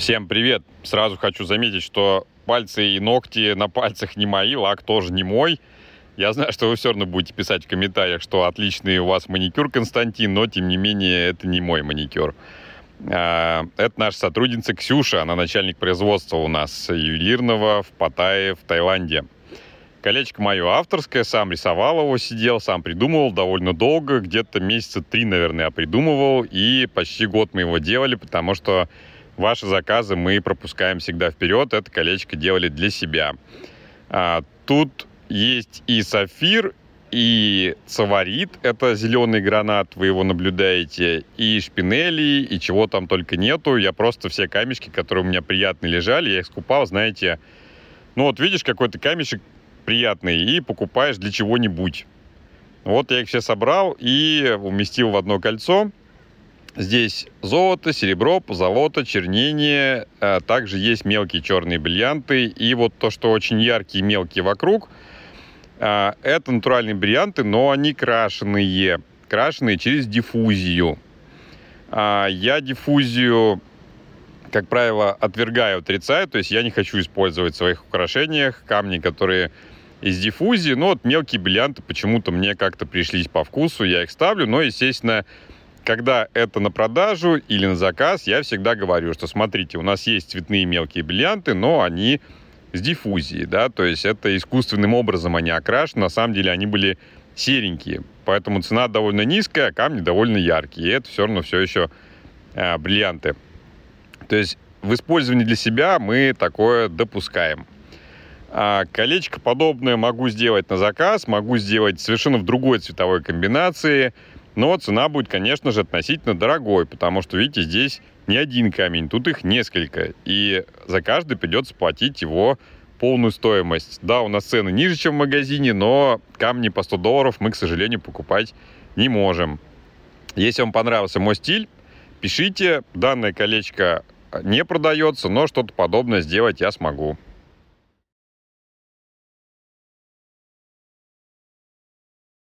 Всем привет! Сразу хочу заметить, что пальцы и ногти на пальцах не мои, лак тоже не мой. Я знаю, что вы все равно будете писать в комментариях, что отличный у вас маникюр, Константин, но тем не менее это не мой маникюр. А, это наша сотрудница Ксюша, она начальник производства у нас ювелирного в Паттайе в Таиланде. Колечко мое авторское, сам рисовал его, сидел, сам придумывал довольно долго, где-то месяца три, наверное, я придумывал, и почти год мы его делали, потому что Ваши заказы мы пропускаем всегда вперед. Это колечко делали для себя. А, тут есть и сапфир, и цаварит, это зеленый гранат, вы его наблюдаете, и шпинели, и чего там только нету. Я просто все камешки, которые у меня приятные лежали, я их скупал, знаете. Ну вот видишь какой-то камешек приятный и покупаешь для чего-нибудь. Вот я их все собрал и уместил в одно кольцо. Здесь золото, серебро, позолото, чернение, а также есть мелкие черные бриллианты. И вот то, что очень яркие мелкие вокруг, а, это натуральные бриллианты, но они крашеные, крашеные через диффузию. А, я диффузию, как правило, отвергаю, отрицаю, то есть я не хочу использовать в своих украшениях камни, которые из диффузии, но ну вот мелкие бриллианты почему-то мне как-то пришлись по вкусу, я их ставлю, но, естественно, когда это на продажу или на заказ, я всегда говорю, что смотрите, у нас есть цветные мелкие бриллианты, но они с диффузией, да, то есть это искусственным образом они окрашены, на самом деле они были серенькие, поэтому цена довольно низкая, а камни довольно яркие, и это все равно все еще э, а, бриллианты. То есть в использовании для себя мы такое допускаем. А колечко подобное могу сделать на заказ, могу сделать совершенно в другой цветовой комбинации – но цена будет, конечно же, относительно дорогой, потому что, видите, здесь не один камень, тут их несколько. И за каждый придется платить его полную стоимость. Да, у нас цены ниже, чем в магазине, но камни по 100 долларов мы, к сожалению, покупать не можем. Если вам понравился мой стиль, пишите. Данное колечко не продается, но что-то подобное сделать я смогу.